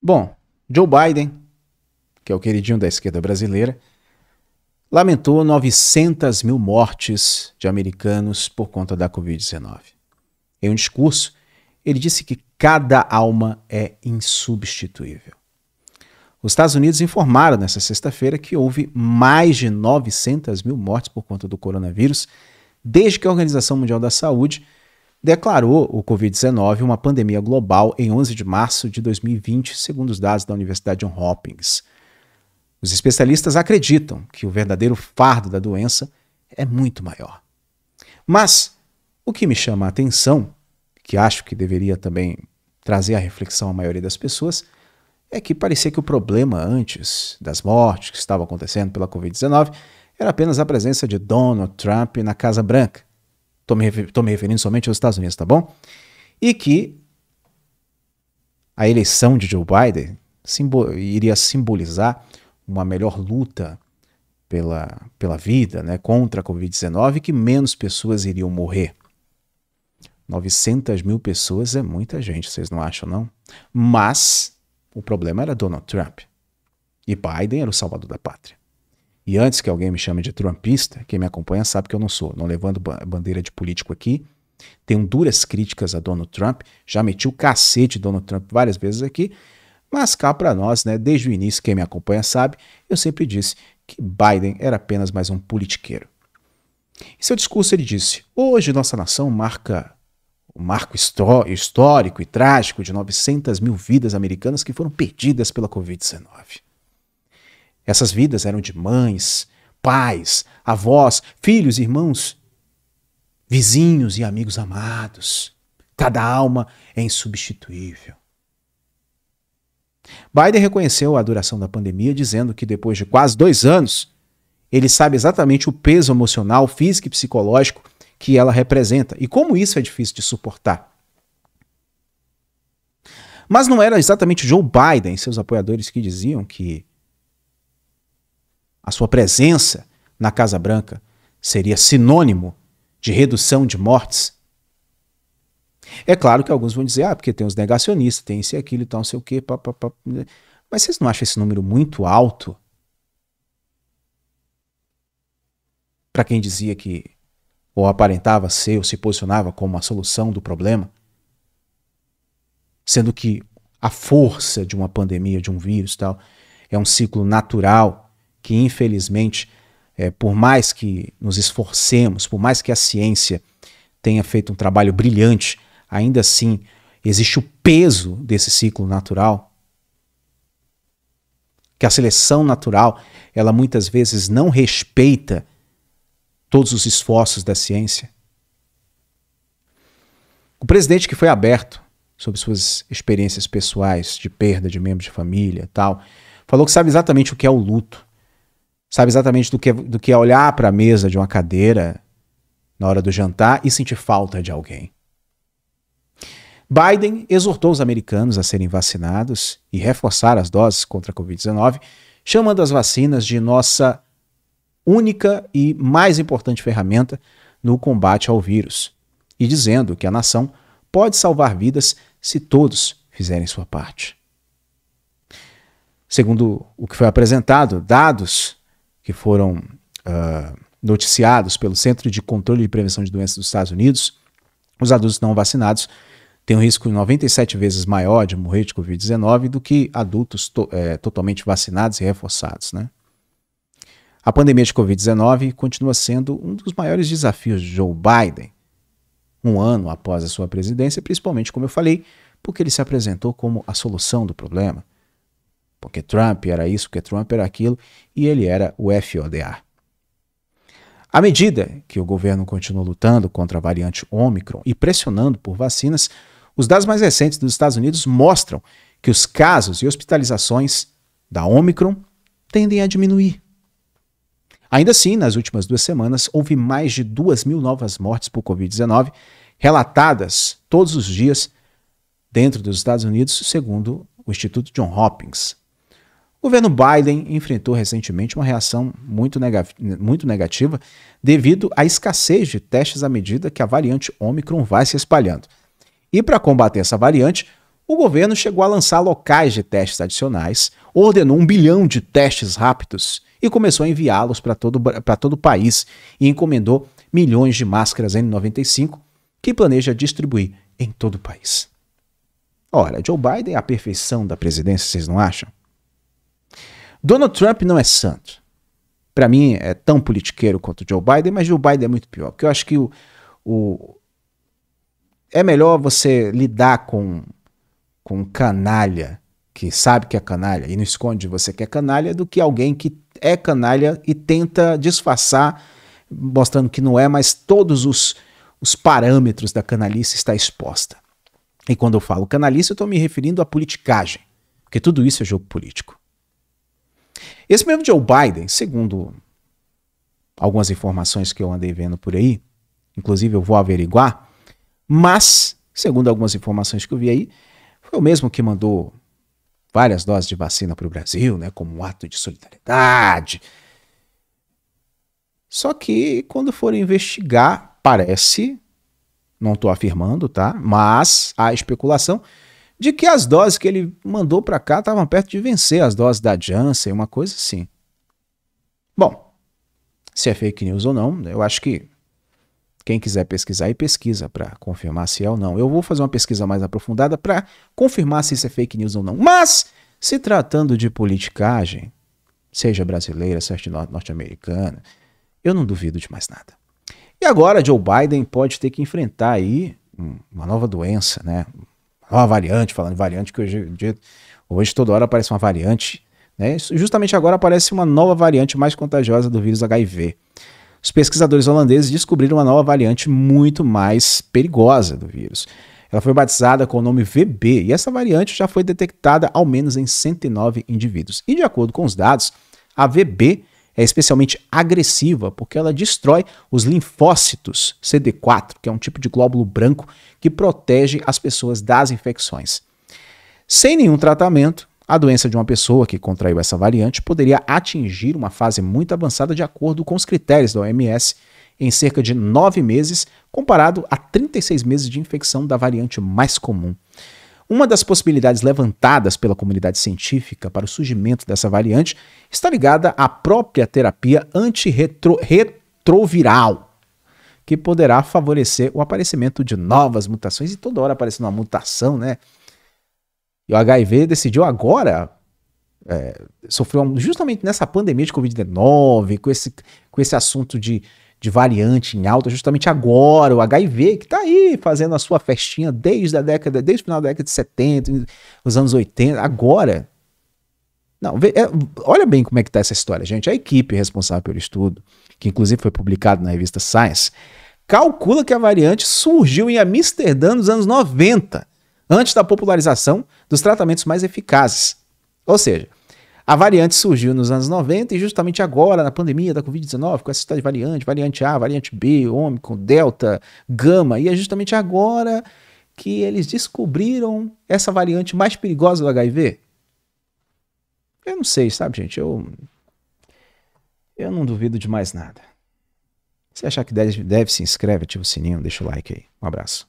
Bom, Joe Biden, que é o queridinho da esquerda brasileira, lamentou 900 mil mortes de americanos por conta da Covid-19. Em um discurso, ele disse que cada alma é insubstituível. Os Estados Unidos informaram nesta sexta-feira que houve mais de 900 mil mortes por conta do coronavírus desde que a Organização Mundial da Saúde declarou o Covid-19 uma pandemia global em 11 de março de 2020, segundo os dados da Universidade Johns Hopkins. Os especialistas acreditam que o verdadeiro fardo da doença é muito maior. Mas o que me chama a atenção, que acho que deveria também trazer a reflexão à maioria das pessoas, é que parecia que o problema antes das mortes que estavam acontecendo pela Covid-19 era apenas a presença de Donald Trump na Casa Branca. Estou me, me referindo somente aos Estados Unidos, tá bom? E que a eleição de Joe Biden iria simbolizar uma melhor luta pela, pela vida né, contra a Covid-19 que menos pessoas iriam morrer. 900 mil pessoas é muita gente, vocês não acham, não? Mas o problema era Donald Trump. E Biden era o salvador da pátria. E antes que alguém me chame de trumpista, quem me acompanha sabe que eu não sou, não levando bandeira de político aqui. Tenho duras críticas a Donald Trump, já meti o cacete Donald Trump várias vezes aqui, mas cá para nós, né, desde o início, quem me acompanha sabe, eu sempre disse que Biden era apenas mais um politiqueiro. Em seu discurso ele disse: "Hoje nossa nação marca o marco histórico e trágico de 900 mil vidas americanas que foram perdidas pela Covid-19. Essas vidas eram de mães, pais, avós, filhos, irmãos, vizinhos e amigos amados. Cada alma é insubstituível. Biden reconheceu a duração da pandemia, dizendo que depois de quase dois anos, ele sabe exatamente o peso emocional, físico e psicológico que ela representa e como isso é difícil de suportar. Mas não era exatamente Joe Biden e seus apoiadores que diziam que a sua presença na Casa Branca seria sinônimo de redução de mortes? É claro que alguns vão dizer, ah, porque tem os negacionistas, tem isso e aquilo tal, não sei o quê. Pá, pá, pá. Mas vocês não acham esse número muito alto? Para quem dizia que, ou aparentava ser, ou se posicionava como a solução do problema? Sendo que a força de uma pandemia, de um vírus tal, é um ciclo natural que infelizmente, é, por mais que nos esforcemos, por mais que a ciência tenha feito um trabalho brilhante, ainda assim existe o peso desse ciclo natural. Que a seleção natural, ela muitas vezes não respeita todos os esforços da ciência. O presidente que foi aberto sobre suas experiências pessoais de perda de membros de família, tal, falou que sabe exatamente o que é o luto sabe exatamente do que, do que é olhar para a mesa de uma cadeira na hora do jantar e sentir falta de alguém. Biden exortou os americanos a serem vacinados e reforçar as doses contra a Covid-19, chamando as vacinas de nossa única e mais importante ferramenta no combate ao vírus, e dizendo que a nação pode salvar vidas se todos fizerem sua parte. Segundo o que foi apresentado, dados que foram uh, noticiados pelo Centro de Controle e Prevenção de Doenças dos Estados Unidos, os adultos não vacinados têm um risco 97 vezes maior de morrer de Covid-19 do que adultos to é, totalmente vacinados e reforçados. Né? A pandemia de Covid-19 continua sendo um dos maiores desafios de Joe Biden, um ano após a sua presidência, principalmente, como eu falei, porque ele se apresentou como a solução do problema. Porque Trump era isso, porque Trump era aquilo, e ele era o FODA. À medida que o governo continua lutando contra a variante Ômicron e pressionando por vacinas, os dados mais recentes dos Estados Unidos mostram que os casos e hospitalizações da Ômicron tendem a diminuir. Ainda assim, nas últimas duas semanas, houve mais de 2 mil novas mortes por Covid-19 relatadas todos os dias dentro dos Estados Unidos, segundo o Instituto John Hopkins. O governo Biden enfrentou recentemente uma reação muito, muito negativa devido à escassez de testes à medida que a variante Omicron vai se espalhando. E para combater essa variante, o governo chegou a lançar locais de testes adicionais, ordenou um bilhão de testes rápidos e começou a enviá-los para todo, todo o país e encomendou milhões de máscaras N95 que planeja distribuir em todo o país. Ora, Joe Biden é a perfeição da presidência, vocês não acham? Donald Trump não é santo. Para mim, é tão politiqueiro quanto Joe Biden, mas Joe Biden é muito pior, porque eu acho que o, o é melhor você lidar com, com um canalha que sabe que é canalha e não esconde de você que é canalha do que alguém que é canalha e tenta disfarçar, mostrando que não é, mas todos os, os parâmetros da canalice está exposta. E quando eu falo canalice, eu estou me referindo à politicagem, porque tudo isso é jogo político. Esse mesmo Joe Biden, segundo algumas informações que eu andei vendo por aí, inclusive eu vou averiguar, mas, segundo algumas informações que eu vi aí, foi o mesmo que mandou várias doses de vacina para o Brasil, né, como um ato de solidariedade. Só que quando foram investigar, parece, não estou afirmando, tá? Mas a especulação de que as doses que ele mandou para cá estavam perto de vencer as doses da Janssen, uma coisa assim. Bom, se é fake news ou não, eu acho que quem quiser pesquisar aí pesquisa para confirmar se é ou não. Eu vou fazer uma pesquisa mais aprofundada para confirmar se isso é fake news ou não. Mas, se tratando de politicagem, seja brasileira, seja norte-americana, eu não duvido de mais nada. E agora Joe Biden pode ter que enfrentar aí uma nova doença, né? Uma variante, falando de variante, que hoje, hoje toda hora aparece uma variante. Né? Justamente agora aparece uma nova variante mais contagiosa do vírus HIV. Os pesquisadores holandeses descobriram uma nova variante muito mais perigosa do vírus. Ela foi batizada com o nome VB e essa variante já foi detectada ao menos em 109 indivíduos. E de acordo com os dados, a VB é especialmente agressiva porque ela destrói os linfócitos CD4, que é um tipo de glóbulo branco que protege as pessoas das infecções. Sem nenhum tratamento, a doença de uma pessoa que contraiu essa variante poderia atingir uma fase muito avançada de acordo com os critérios da OMS em cerca de nove meses, comparado a 36 meses de infecção da variante mais comum. Uma das possibilidades levantadas pela comunidade científica para o surgimento dessa variante está ligada à própria terapia antirretroviral, que poderá favorecer o aparecimento de novas mutações, e toda hora aparecendo uma mutação, né? E o HIV decidiu agora, é, sofreu justamente nessa pandemia de Covid-19, com esse, com esse assunto de de variante em alta, justamente agora, o HIV, que está aí fazendo a sua festinha desde a década, desde o final da década de 70, os anos 80, agora. Não, é, olha bem como é que está essa história, gente. A equipe responsável pelo estudo, que inclusive foi publicado na revista Science, calcula que a variante surgiu em Amsterdã nos anos 90, antes da popularização dos tratamentos mais eficazes. Ou seja, a variante surgiu nos anos 90 e justamente agora, na pandemia da Covid-19, com essa história de variante, variante A, variante B, Ômicron, Delta, Gama, e é justamente agora que eles descobriram essa variante mais perigosa do HIV? Eu não sei, sabe, gente? Eu, eu não duvido de mais nada. Se achar que deve, deve se inscreve, ativa o sininho, deixa o like aí. Um abraço.